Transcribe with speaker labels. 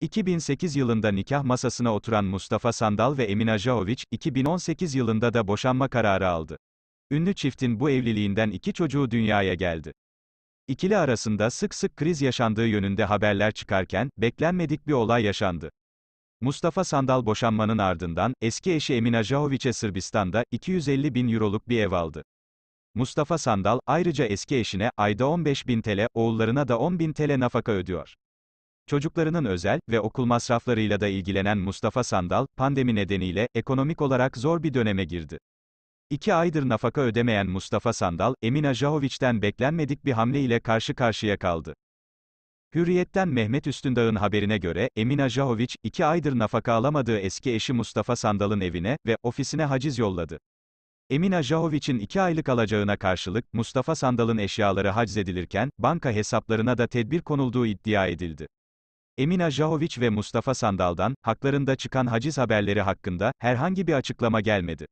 Speaker 1: 2008 yılında nikah masasına oturan Mustafa Sandal ve Emine Ajaoviç, 2018 yılında da boşanma kararı aldı. Ünlü çiftin bu evliliğinden iki çocuğu dünyaya geldi. İkili arasında sık sık kriz yaşandığı yönünde haberler çıkarken, beklenmedik bir olay yaşandı. Mustafa Sandal boşanmanın ardından, eski eşi Emine Ajaoviç'e Sırbistan'da, 250 bin euroluk bir ev aldı. Mustafa Sandal, ayrıca eski eşine, ayda 15 bin TL, oğullarına da 10 bin TL nafaka ödüyor. Çocuklarının özel ve okul masraflarıyla da ilgilenen Mustafa Sandal, pandemi nedeniyle ekonomik olarak zor bir döneme girdi. İki aydır nafaka ödemeyen Mustafa Sandal, Emine Jahoviç'ten beklenmedik bir hamle ile karşı karşıya kaldı. Hürriyet'ten Mehmet Üstündağ'ın haberine göre, Emine Jahoviç, iki aydır nafaka alamadığı eski eşi Mustafa Sandal'ın evine ve ofisine haciz yolladı. Emine Jahoviç'in iki aylık alacağına karşılık, Mustafa Sandal'ın eşyaları haczedilirken, banka hesaplarına da tedbir konulduğu iddia edildi. Emina Jahoviç ve Mustafa Sandal'dan, haklarında çıkan haciz haberleri hakkında, herhangi bir açıklama gelmedi.